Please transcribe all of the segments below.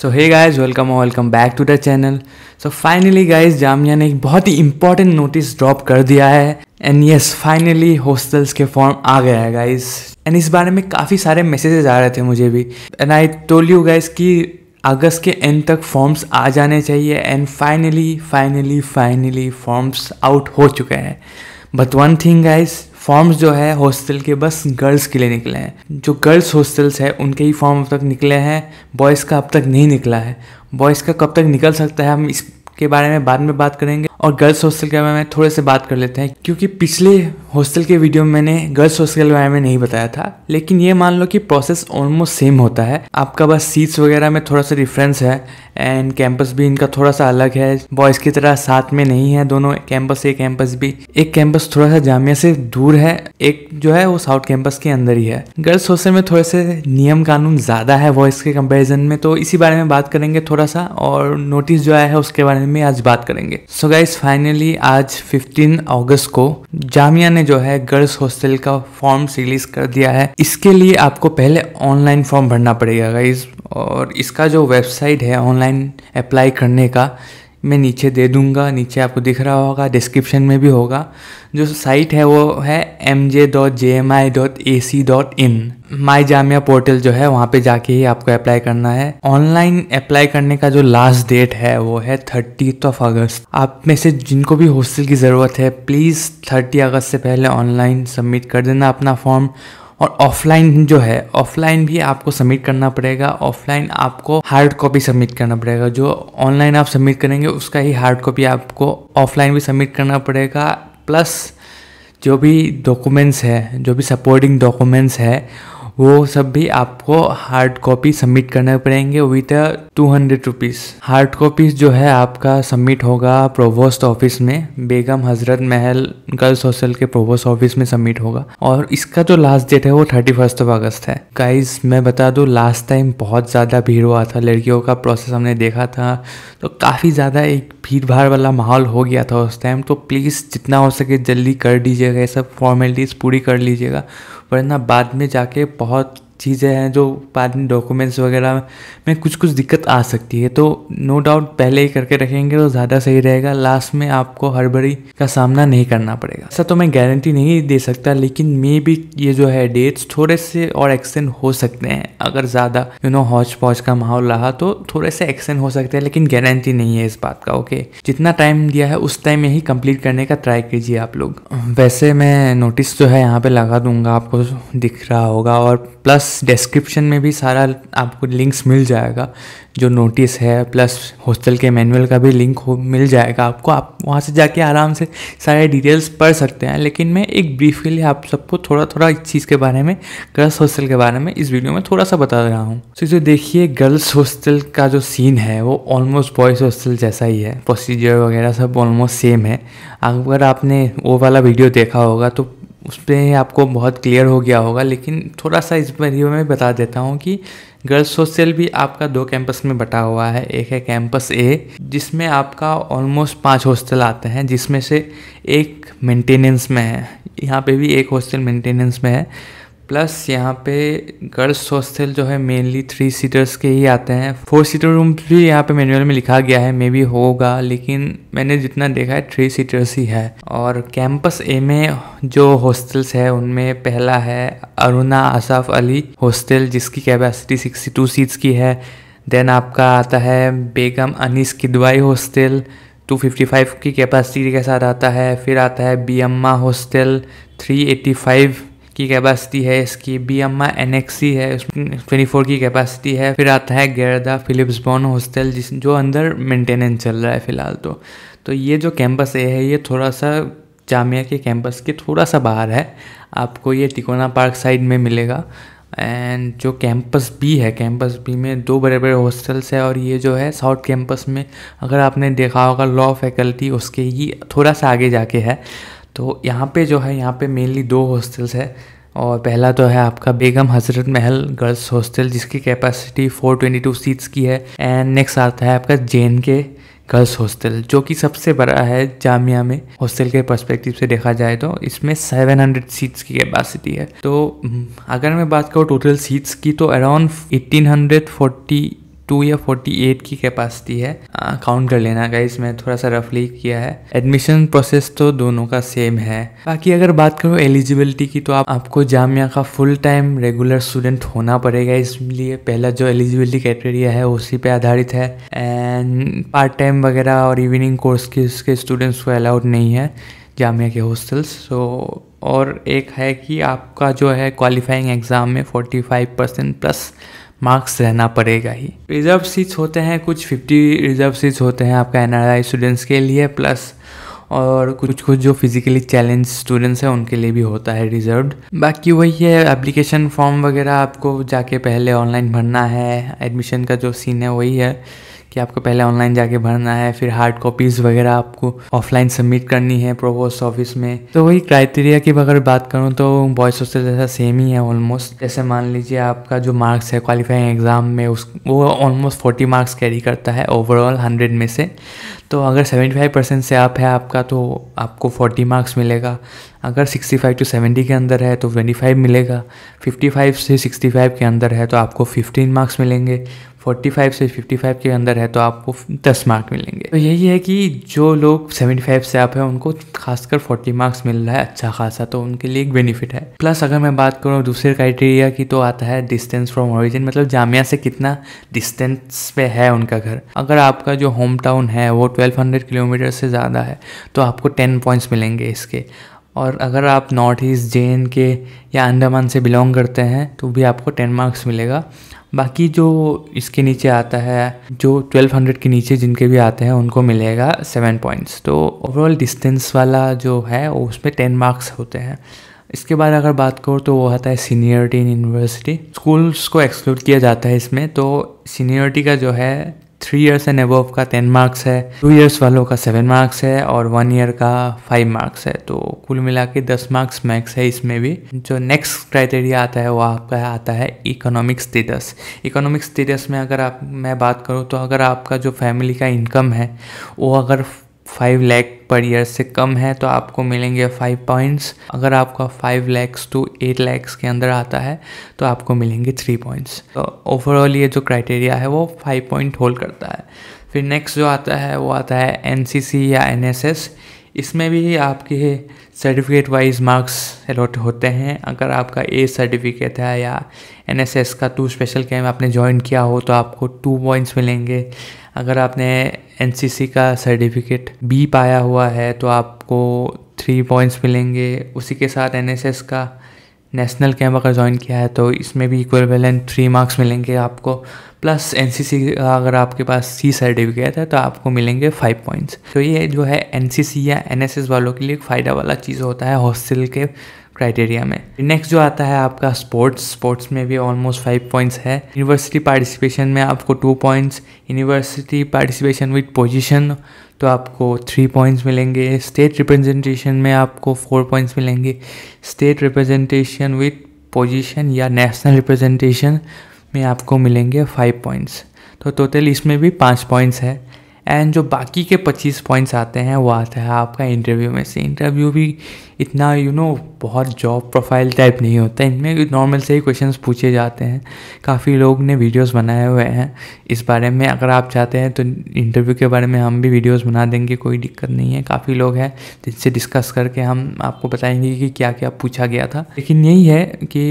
so hey guys welcome welcome back to the channel so finally guys Jamia ने एक बहुत ही important notice drop कर दिया है एंड यस फाइनली हॉस्टल्स के फॉर्म आ गया है गाइज एंड इस बारे में काफ़ी सारे मैसेजेस आ रहे थे मुझे भी and I told you guys कि अगस्त के एंड तक फॉर्म्स आ जाने चाहिए and finally finally finally forms out हो चुके हैं but one thing guys forms जो है हॉस्टल के बस गर्ल्स के लिए निकले हैं जो गर्ल्स हॉस्टल्स हैं उनके ही फॉर्म अब तक निकले हैं बॉयज़ का अब तक नहीं निकला है बॉयज़ का कब तक निकल सकता है हम इसके बारे में बाद में बात करेंगे और गर्ल्स हॉस्टल के बारे में थोड़े से बात कर लेते हैं क्योंकि पिछले हॉस्टल के वीडियो में मैंने गर्ल्स हॉस्टल के बारे में नहीं बताया था लेकिन ये मान लो कि प्रोसेस ऑलमोस्ट सेम होता है आपका बस सीट्स वगैरह में थोड़ा सा डिफरेंस है एंड कैंपस भी इनका थोड़ा सा अलग है बॉयज़ की तरह साथ में नहीं है दोनों कैंपस एक कैंपस भी एक कैंपस थोड़ा सा जामिया से दूर है एक जो है वो साउथ कैंपस के अंदर ही है गर्ल्स हॉस्टल में थोड़े से नियम कानून ज़्यादा है बॉयज़ के कंपेरिजन में तो इसी बारे में बात करेंगे थोड़ा सा और नोटिस जो आया है उसके बारे में आज बात करेंगे सो गाइज गाइस फाइनली आज 15 अगस्त को जामिया ने जो है गर्ल्स हॉस्टल का फॉर्म रिलीज कर दिया है इसके लिए आपको पहले ऑनलाइन फॉर्म भरना पड़ेगा गाइस और इसका जो वेबसाइट है ऑनलाइन अप्लाई करने का मैं नीचे दे दूँगा नीचे आपको दिख रहा होगा डिस्क्रिप्शन में भी होगा जो साइट है वो है M J dot J M I dot A C dot in my Jamia portal जो है वहाँ पे जाके ही आपको अप्लाई करना है ऑनलाइन अप्लाई करने का जो लास्ट डेट है वो है थर्टी ऑफ अगस्त आप में से जिनको भी हॉस्टल की ज़रूरत है प्लीज़ थर्टी अगस्त से पहले ऑनलाइन सबमिट कर देना अपना फॉर्म और ऑफलाइन जो है ऑफलाइन भी आपको सबमिट करना पड़ेगा ऑफलाइन आपको हार्ड कॉपी सबमिट करना पड़ेगा जो ऑनलाइन आप सबमिट करेंगे उसका ही हार्ड कॉपी आपको ऑफलाइन भी सबमिट करना पड़ेगा प्लस जो भी डॉक्यूमेंट्स है जो भी सपोर्टिंग डॉक्यूमेंट्स है वो सब भी आपको हार्ड कॉपी सबमिट करने पड़ेंगे with two hundred rupees hard copies जो है आपका सबमिट होगा प्रोवोस्ट ऑफिस में बेगम हजरत महल गर्ल्स हॉस्टल के प्रोवोस्ट ऑफिस में सबमिट होगा और इसका जो लास्ट डेट है वो थर्टी फर्स्ट ऑफ अगस्त है गाइज मैं बता दूँ लास्ट टाइम बहुत ज़्यादा भीड़ हुआ था लड़कियों का प्रोसेस हमने देखा था तो काफ़ी ज़्यादा एक भीड़ भाड़ वाला माहौल हो गया था उस टाइम तो प्लीज़ जितना हो सके जल्दी कर दीजिएगा ये सब फॉर्मेलिटीज़ पूरी कर लीजिएगा वरना बाद में जाके बहुत चीज़ें हैं जो बाद में डॉक्यूमेंट्स वगैरह में कुछ कुछ दिक्कत आ सकती है तो नो डाउट पहले ही करके रखेंगे तो ज़्यादा सही रहेगा लास्ट में आपको हड़बड़ी का सामना नहीं करना पड़ेगा ऐसा तो मैं गारंटी नहीं दे सकता लेकिन मे भी ये जो है डेट्स थोड़े से और एक्सटेंड हो सकते हैं अगर ज़्यादा यू नो हौच पौच का माहौल रहा तो थोड़े से एक्सटेंड हो सकते हैं लेकिन गारंटी नहीं है इस बात का ओके जितना टाइम दिया है उस टाइम में ही कंप्लीट करने का ट्राई कीजिए आप लोग वैसे मैं नोटिस जो है यहाँ पे लगा दूंगा आपको दिख रहा होगा और प्लस प्लस डिस्क्रिप्शन में भी सारा आपको लिंक्स मिल जाएगा जो नोटिस है प्लस हॉस्टल के मैनुअल का भी लिंक हो मिल जाएगा आपको आप वहाँ से जाके आराम से सारे डिटेल्स पढ़ सकते हैं लेकिन मैं एक ब्रीफ के लिए आप सबको थोड़ा थोड़ा इस चीज़ के बारे में गर्ल्स हॉस्टल के बारे में इस वीडियो में थोड़ा सा बता रहा हूँ तो इसे देखिए गर्ल्स हॉस्टल का जो सीन है वो ऑलमोस्ट बॉयज़ हॉस्टल जैसा ही है प्रोसीजर वगैरह सब ऑलमोस्ट सेम है अगर आपने वो वाला वीडियो देखा होगा तो उस पर आपको बहुत क्लियर हो गया होगा लेकिन थोड़ा सा इस पर मैं बता देता हूँ कि गर्ल्स हॉस्टल भी आपका दो कैंपस में बटा हुआ है एक है कैंपस ए जिसमें आपका ऑलमोस्ट पाँच हॉस्टल आते हैं जिसमें से एक मेंटेनेंस में है यहाँ पे भी एक हॉस्टल मेंटेनेंस में है प्लस यहाँ पे गर्ल्स हॉस्टल जो है मेनली थ्री सीटर्स के ही आते हैं फोर सीटर रूम भी यहाँ पे मैनुअल में लिखा गया है मे बी होगा लेकिन मैंने जितना देखा है थ्री सीटर्स ही है और कैंपस ए में जो हॉस्टल्स है उनमें पहला है अरुणा आसाफ अली हॉस्टल जिसकी कैपेसिटी सिक्सटी टू सीट्स की है देन आपका आता है बेगम अनिस किदवाई हॉस्टल 255 की कैपेसिटी के साथ आता है फिर आता है बी अम्मा हॉस्टल 385 की कैपेसिटी है इसकी बी एक्स एनएक्सी है ट्वेंटी फोर की कैपेसिटी है फिर आता है गैरदा फिलिप्स बॉन हॉस्टल जिस जो अंदर मेंटेनेंस चल रहा है फिलहाल तो तो ये जो कैंपस ए है ये थोड़ा सा जामिया के कैंपस के थोड़ा सा बाहर है आपको ये तिकोना पार्क साइड में मिलेगा एंड जो कैंपस बी है कैंपस बी में दो बड़े बड़े हॉस्टल्स है और ये जो है साउथ कैंपस में अगर आपने देखा होगा लॉ फैकल्टी उसके ही थोड़ा सा आगे जाके है तो यहाँ पे जो है यहाँ पे मेनली दो हॉस्टल्स है और पहला तो है आपका बेगम हजरत महल गर्ल्स हॉस्टल जिसकी कैपेसिटी 422 सीट्स की है एंड नेक्स्ट आता है आपका जे के गर्ल्स हॉस्टल जो कि सबसे बड़ा है जामिया में हॉस्टल के पर्सपेक्टिव से देखा जाए तो इसमें 700 सीट्स की कैपेसिटी है तो अगर मैं बात करूँ टोटल सीट्स की तो अराउंड 1840 टू या फोर्टी एट की कैपेसिटी है काउंट कर लेना गाइस मैं थोड़ा सा रफली किया है एडमिशन प्रोसेस तो दोनों का सेम है बाकी अगर बात करूँ एलिजिबिलिटी की तो आप आपको जामिया का फुल टाइम रेगुलर स्टूडेंट होना पड़ेगा इसलिए पहला जो एलिजिबिलिटी क्राइटेरिया है उसी पे आधारित है एंड पार्ट टाइम वगैरह और इवनिंग कोर्स के उसके स्टूडेंट्स को अलाउड नहीं है जामिया के हॉस्टल्स सो और एक है कि आपका जो है क्वालिफाइंग एग्ज़ाम में 45 परसेंट प्लस मार्क्स रहना पड़ेगा ही रिजर्व सीट्स होते हैं कुछ फिफ्टी रिजर्व सीट्स होते हैं आपका आई स्टूडेंट्स के लिए प्लस और कुछ कुछ जो फिजिकली चैलेंज स्टूडेंट्स हैं उनके लिए भी होता है रिजर्व बाकी वही है एप्लीकेशन फॉर्म वगैरह आपको जाके पहले ऑनलाइन भरना है एडमिशन का जो सीन है वही है कि आपको पहले ऑनलाइन जाके भरना है फिर हार्ड कॉपीज़ वगैरह आपको ऑफलाइन सबमिट करनी है प्रोवोस्ट ऑफिस में तो वही क्राइटेरिया की अगर बात करूँ तो बॉयस हॉस्टल जैसा सेम ही है ऑलमोस्ट जैसे मान लीजिए आपका जो मार्क्स है क्वालिफाइंग एग्ज़ाम में उस वो ऑलमोस्ट फोर्टी मार्क्स कैरी करता है ओवरऑल हंड्रेड में से तो अगर सेवेंटी फाइव परसेंट से आप है आपका तो आपको फोर्टी मार्क्स मिलेगा अगर सिक्सटी फाइव टू सेवेंटी के अंदर है तो ट्वेंटी फाइव मिलेगा फिफ्टी फाइव से सिक्सटी फाइव के अंदर है तो आपको फिफ्टीन मार्क्स मिलेंगे 45 से 55 के अंदर है तो आपको 10 मार्क मिलेंगे तो यही है कि जो लोग 75 से आप हैं उनको खासकर 40 मार्क्स मिल रहा है अच्छा खासा तो उनके लिए एक बेनिफिट है प्लस अगर मैं बात करूँ दूसरे क्राइटेरिया की तो आता है डिस्टेंस फ्रॉम ऑरिजिन मतलब जामिया से कितना डिस्टेंस पे है उनका घर अगर आपका जो होम टाउन है वो ट्वेल्व किलोमीटर से ज़्यादा है तो आपको टेन पॉइंट्स मिलेंगे इसके और अगर आप नॉर्थ ईस्ट जे के या अंडमान से बिलोंग करते हैं तो भी आपको टेन मार्क्स मिलेगा बाकी जो इसके नीचे आता है जो 1200 के नीचे जिनके भी आते हैं उनको मिलेगा सेवन पॉइंट्स तो ओवरऑल डिस्टेंस वाला जो है उसमें टेन मार्क्स होते हैं इसके बाद अगर बात करो तो वो आता है सीनियरिटी इन यूनिवर्सिटी स्कूल्स को एक्सक्लूड किया जाता है इसमें तो सीनियरिटी का जो है थ्री ईयर्स एंड अबव का टेन मार्क्स है टू ईयर्स वालों का सेवन मार्क्स है और वन ईयर का फाइव मार्क्स है तो कुल मिला के दस मार्क्स मैक्स है इसमें भी जो नेक्स्ट क्राइटेरिया आता है वो आपका आता है इकोनॉमिक स्टेटस इकोनॉमिक स्टेटस में अगर आप मैं बात करूँ तो अगर आपका जो फैमिली का इनकम है वो अगर फाइव लैख पर ईयर से कम है तो आपको मिलेंगे फाइव पॉइंट्स अगर आपका five lakhs to eight lakhs के अंदर आता है तो आपको मिलेंगे थ्री पॉइंट्स तो ओवरऑल ये जो क्राइटेरिया है वो फाइव पॉइंट होल्ड करता है फिर नेक्स्ट जो आता है वो आता है एन या एन इसमें भी आपके सर्टिफिकेट वाइज मार्क्स अलॉट होते हैं अगर आपका ए सर्टिफिकेट है या एन का टू स्पेशल कैम्प आपने ज्वाइन किया हो तो आपको टू पॉइंट्स मिलेंगे अगर आपने एन का सर्टिफिकेट बी पाया हुआ है तो आपको थ्री पॉइंट्स मिलेंगे उसी के साथ एन का नेशनल कैंप अगर ज्वाइन किया है तो इसमें भी इक्वलवेलेंट थ्री मार्क्स मिलेंगे आपको प्लस एन का अगर आपके पास सी सर्टिफिकेट है तो आपको मिलेंगे फाइव पॉइंट्स तो ये जो है एन या एन वालों के लिए एक फ़ायदा वाला चीज़ होता है हॉस्टल के क्राइटेरिया में नेक्स्ट जो आता है आपका स्पोर्ट्स स्पोर्ट्स में भी ऑलमोस्ट फाइव पॉइंट्स है यूनिवर्सिटी पार्टिसिपेशन में आपको two points university participation with position तो आपको थ्री पॉइंट्स मिलेंगे स्टेट रिप्रेजेंटेशन में आपको फोर पॉइंट्स मिलेंगे स्टेट रिप्रेजेंटेशन विथ पोजिशन या नेशनल रिप्रेजेंटेशन में आपको मिलेंगे फाइव पॉइंट्स तो टोटल इसमें भी पाँच पॉइंट्स है एंड जो बाकी के 25 पॉइंट्स आते हैं वो आता है आपका इंटरव्यू में से इंटरव्यू भी इतना यू you नो know, बहुत जॉब प्रोफाइल टाइप नहीं होता इनमें नॉर्मल से ही क्वेश्चन पूछे जाते हैं काफ़ी लोग ने वीडियोस बनाए हुए हैं इस बारे में अगर आप चाहते हैं तो इंटरव्यू के बारे में हम भी वीडियोस बना देंगे कोई दिक्कत नहीं है काफ़ी लोग हैं जिनसे डिस्कस करके हम आपको बताएंगे कि क्या क्या पूछा गया था लेकिन यही है कि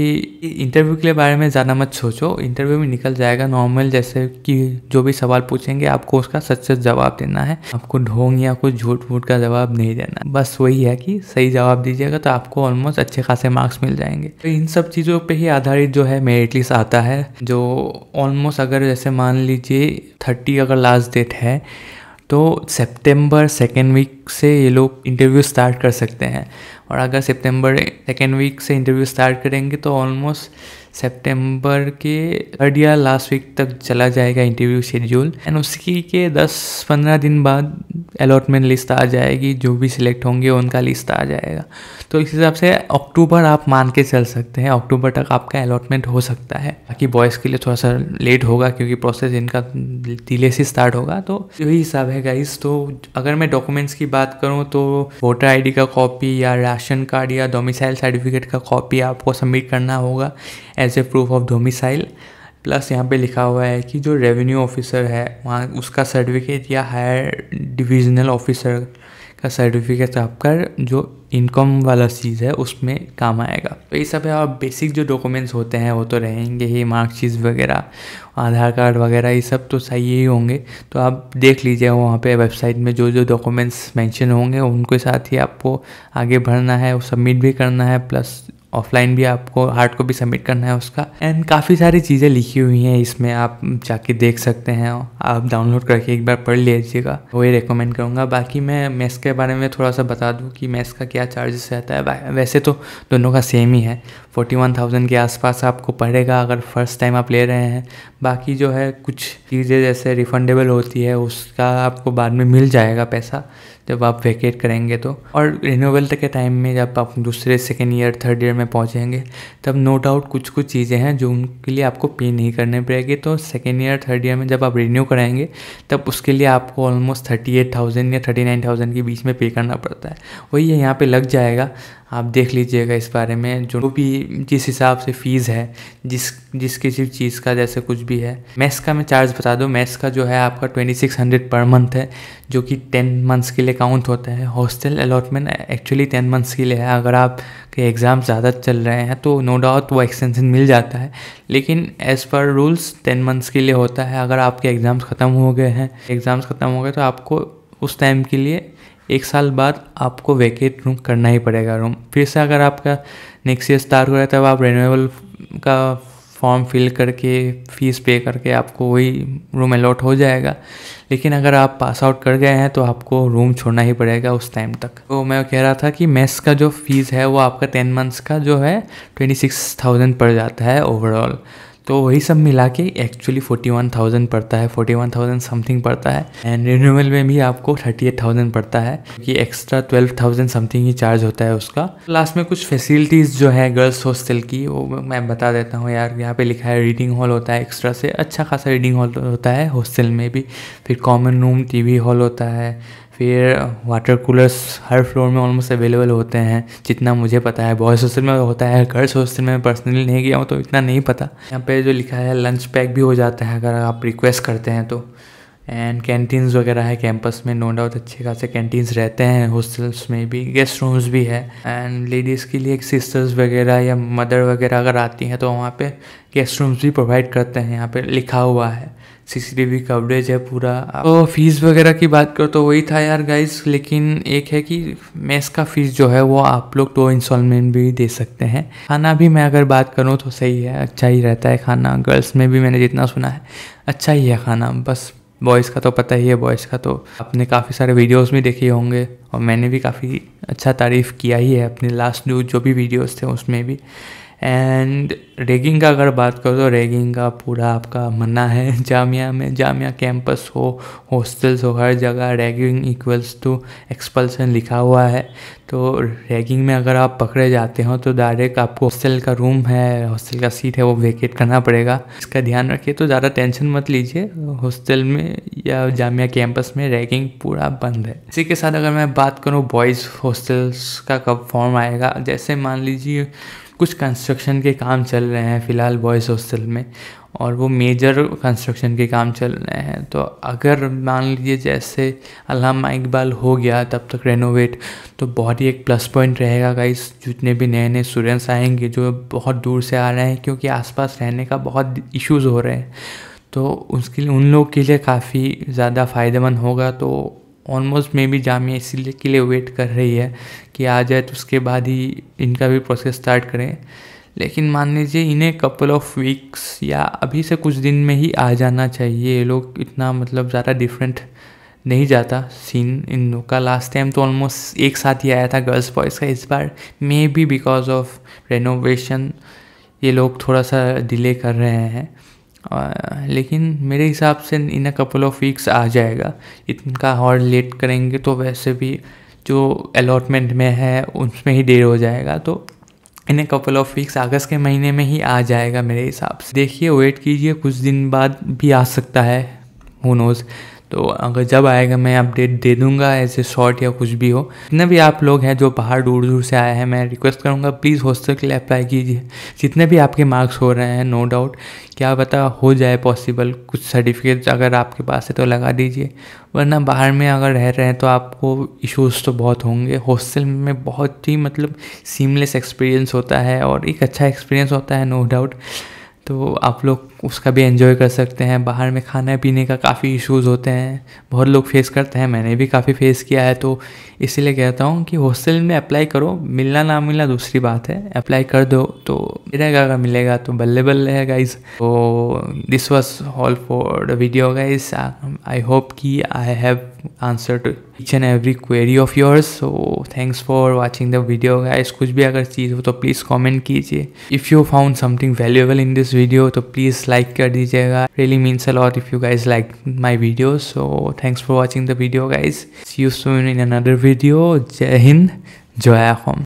इंटरव्यू के बारे में ज़्यादा मत सोचो इंटरव्यू में निकल जाएगा नॉर्मल जैसे कि जो भी सवाल पूछेंगे आपको उसका सच सच जवाब देना है आपको ढोंग या कुछ झूठ वूट का जवाब नहीं देना बस वही है कि सही जवाब दीजिएगा तो आपको ऑलमोस्ट अच्छे खासे मार्क्स मिल जाएंगे तो इन सब चीज़ों पर ही आधारित जो है मेरिट लिस्ट आता है जो ऑलमोस्ट अगर जैसे मान लीजिए थर्टी अगर लास्ट डेट है तो सितंबर सेकेंड वीक से ये लोग इंटरव्यू स्टार्ट कर सकते हैं और अगर सितंबर सेकेंड वीक से इंटरव्यू स्टार्ट करेंगे तो ऑलमोस्ट सितंबर के थर्ड या लास्ट वीक तक चला जाएगा इंटरव्यू शेड्यूल एंड उसकी के 10-15 दिन बाद अलॉटमेंट लिस्ट आ जाएगी जो भी सिलेक्ट होंगे उनका लिस्ट आ जाएगा तो इस हिसाब से अक्टूबर आप मान के चल सकते हैं अक्टूबर तक आपका अलॉटमेंट हो सकता है बाकी बॉयज़ के लिए थोड़ा सा लेट होगा क्योंकि प्रोसेस इनका डिले से स्टार्ट होगा तो यही हिसाब है गाइस तो अगर मैं डॉक्यूमेंट्स की बात करूँ तो वोटर आई का कॉपी या राशन कार्ड या डोमिसाइल सर्टिफिकेट का कॉपी आपको सबमिट करना होगा as a proof of domicile plus यहाँ पे लिखा हुआ है कि जो रेवेन्यू ऑफिसर है वहाँ उसका सर्टिफिकेट या हायर डिविजनल ऑफिसर का सर्टिफिकेट आपका जो इनकम वाला चीज़ है उसमें काम आएगा तो ये सब है और बेसिक जो डॉक्यूमेंट्स होते हैं वो तो रहेंगे ही मार्कशीट वगैरह आधार कार्ड वगैरह ये सब तो सही ही होंगे तो आप देख लीजिए वहाँ पे वेबसाइट में जो जो डॉक्यूमेंट्स मेंशन होंगे उनके साथ ही आपको आगे बढ़ना है सबमिट भी करना है प्लस ऑफलाइन भी आपको हार्ड कॉपी सबमिट करना है उसका एंड काफ़ी सारी चीज़ें लिखी हुई हैं इसमें आप जाके देख सकते हैं आप डाउनलोड करके एक बार पढ़ लीजिएगा वही रिकमेंड करूँगा बाकी मैं मैथ्स के बारे में थोड़ा सा बता दूँ कि मैथ्स का क्या चार्जेस रहता है वैसे तो दोनों का सेम ही है फोर्टी वन थाउजेंड के आसपास आपको पड़ेगा अगर फर्स्ट टाइम आप ले रहे हैं बाकी जो है कुछ चीज़ें जैसे रिफंडेबल होती है उसका आपको बाद में मिल जाएगा पैसा जब आप वेकेट करेंगे तो और रिन्यूअल के टाइम में जब आप दूसरे सेकेंड ईयर थर्ड ईयर में पहुँचेंगे तब नो डाउट कुछ कुछ चीज़ें हैं जो उनके लिए आपको पे नहीं करने पड़ेगी तो सेकेंड ईयर थर्ड ईयर में जब आप रिन्यू कराएंगे तब उसके लिए आपको ऑलमोस्ट थर्टी एट थाउजेंड या थर्टी नाइन थाउजेंड के बीच में पे करना पड़ता है वही यहाँ पर लग जाएगा आप देख लीजिएगा इस बारे में जो भी जिस हिसाब से फ़ीस है जिस जिस किसी चीज़ का जैसे कुछ भी है मैथ्स का मैं चार्ज बता दूँ मैथ्स का जो है आपका twenty six hundred per month है जो कि टेन मंथ्स के लिए काउंट होता है hostel allotment actually ten months के लिए है अगर आपके एग्ज़ाम ज़्यादा चल रहे हैं तो नो डाउट वो एक्सटेंशन मिल जाता है लेकिन as per rules ten months के लिए होता है अगर आपके एग्ज़ाम्स ख़त्म हो गए हैं एग्ज़ाम्स ख़त्म हो गए तो आपको उस टाइम के लिए एक साल बाद आपको वैकेट रूम करना ही पड़ेगा रूम फिर से अगर आपका नेक्स्ट ईयर स्टार्ट हो रहा है तब आप रेन्यूएबल का फॉर्म फिल करके फीस पे करके आपको वही रूम अलॉट हो जाएगा लेकिन अगर आप पास आउट कर गए हैं तो आपको रूम छोड़ना ही पड़ेगा उस टाइम तक तो मैं कह रहा था कि मेस का जो फीस है वो आपका टेन मंथ्स का जो है ट्वेंटी सिक्स थाउजेंड पड़ जाता है ओवरऑल तो वही सब मिला के एक्चुअली फोर्टी वन थाउजेंड पड़ता है फोर्टी वन थाउजेंड समथिंग पड़ता है एंड रिन्यूअल में भी आपको थर्टी एट थाउजेंड पड़ता है कि एक्स्ट्रा ट्वेल्व थाउजेंड समथिंग ही चार्ज होता है उसका लास्ट में कुछ फैसिलिटीज़ जो है गर्ल्स हॉस्टल की वो मैं बता देता हूँ यार यहाँ पे लिखा है रीडिंग हॉल होता है एक्स्ट्रा से अच्छा खासा रीडिंग हॉल होता है हॉस्टल में भी फिर कॉमन रूम टी हॉल होता है फिर वाटर कूलर्स हर फ्लोर में ऑलमोस्ट अवेलेबल होते हैं जितना मुझे पता है बॉयज़ हॉस्टल में होता है गर्ल्स हॉस्टल में पर्सनली नहीं गया हूँ तो इतना नहीं पता यहाँ पे जो लिखा है लंच पैक भी हो जाता है अगर आप रिक्वेस्ट करते हैं तो एंड कैंटीन्स वगैरह है कैंपस में नो डाउट अच्छे खासे कैंटीन्स रहते हैं हॉस्टल्स में भी गेस्ट रूम्स भी है एंड लेडीज़ के लिए एक सिस्टर्स वगैरह या मदर वगैरह अगर आती हैं तो वहाँ पे गेस्ट रूम्स भी प्रोवाइड करते हैं यहाँ पे लिखा हुआ है सीसीटीवी कवरेज है पूरा तो फीस वगैरह की बात करो तो वही था यार गाइस लेकिन एक है कि मेस का फीस जो है वो आप लोग दो तो इंस्टॉलमेंट भी दे सकते हैं खाना भी मैं अगर बात करूँ तो सही है अच्छा ही रहता है खाना गर्ल्स में भी मैंने जितना सुना है अच्छा ही है खाना बस बॉयज़ का तो पता ही है बॉयज़ का तो आपने काफ़ी सारे वीडियोस भी देखे होंगे और मैंने भी काफ़ी अच्छा तारीफ़ किया ही है अपने लास्ट जो भी वीडियोस थे उसमें भी एंड रेगिंग का अगर बात करो तो रैगिंग का पूरा आपका मना है जामिया में जामिया कैंपस हो हॉस्टल्स हो हर जगह रैगिंग इक्वल्स टू एक्सपल्सन लिखा हुआ है तो रैगिंग में अगर आप पकड़े जाते हो तो डायरेक्ट आपको हॉस्टल का रूम है हॉस्टल का सीट है वो वेकेट करना पड़ेगा इसका ध्यान रखिए तो ज़्यादा टेंशन मत लीजिए हॉस्टल में या जामिया कैंपस में रैगिंग पूरा बंद है इसी के साथ अगर मैं बात करूँ बॉयज़ हॉस्टल्स का कब फॉर्म आएगा जैसे मान लीजिए कुछ कंस्ट्रक्शन के काम चल रहे हैं फ़िलहाल बॉयज़ हॉस्टल में और वो मेजर कंस्ट्रक्शन के काम चल रहे हैं तो अगर मान लीजिए जैसे अलामा इकबाल हो गया तब तक रेनोवेट तो बहुत ही एक प्लस पॉइंट रहेगा गाइस जितने भी नए नए स्टूडेंट्स आएंगे जो बहुत दूर से आ रहे हैं क्योंकि आसपास रहने का बहुत इश्यूज़ हो रहे हैं तो उसके लिए उन लोग के लिए काफ़ी ज़्यादा फ़ायदेमंद होगा तो ऑलमोस्ट मे बी जामिया इसीलिए के लिए वेट कर रही है कि आ जाए तो उसके बाद ही इनका भी प्रोसेस स्टार्ट करें लेकिन मान लीजिए इन्हें कपल ऑफ वीक्स या अभी से कुछ दिन में ही आ जाना चाहिए ये लोग इतना मतलब ज़्यादा डिफरेंट नहीं जाता सीन इन लोग का लास्ट टाइम तो ऑलमोस्ट एक साथ ही आया था गर्ल्स बॉयज़ का इस बार may be because of renovation ये लोग थोड़ा सा डिले कर रहे हैं लेकिन मेरे हिसाब से in a couple of weeks आ जाएगा इनका हॉल लेट करेंगे तो वैसे भी जो अलॉटमेंट में है उसमें ही देर हो जाएगा तो इन कपल ऑफ वीक्स अगस्त के महीने में ही आ जाएगा मेरे हिसाब से देखिए वेट कीजिए कुछ दिन बाद भी आ सकता है हु नोज़ तो अगर जब आएगा मैं अपडेट दे दूंगा ऐसे शॉर्ट या कुछ भी हो जितने भी आप लोग हैं जो बाहर दूर दूर से आए हैं मैं रिक्वेस्ट करूँगा प्लीज़ हॉस्टल के लिए अप्लाई कीजिए जितने भी आपके मार्क्स हो रहे हैं नो डाउट क्या पता हो जाए पॉसिबल कुछ सर्टिफिकेट अगर आपके पास है तो लगा दीजिए वरना बाहर में अगर रह रहे हैं तो आपको इशूज़ तो बहुत होंगे हॉस्टल में बहुत ही मतलब सीमलेस एक्सपीरियंस होता है और एक अच्छा एक्सपीरियंस होता है नो डाउट तो आप लोग उसका भी एंजॉय कर सकते हैं बाहर में खाने पीने का काफ़ी इश्यूज़ होते हैं बहुत लोग फेस करते हैं मैंने भी काफ़ी फेस किया है तो इसीलिए कहता हूँ कि हॉस्टल में अप्लाई करो मिलना ना मिलना दूसरी बात है अप्लाई कर दो तो मिलेगा अगर मिलेगा तो बल्ले बल्ले है गाइज तो this was all for the video guys I hope कि I have answer to each and every query of yours so thanks for watching the video guys कुछ भी अगर चीज़ हो तो प्लीज़ कॉमेंट कीजिए if you found something valuable in this video तो please please like कर दीजिएगा really means a lot if you guys like my video so thanks for watching the video guys see you soon in another video जय हिंद जय home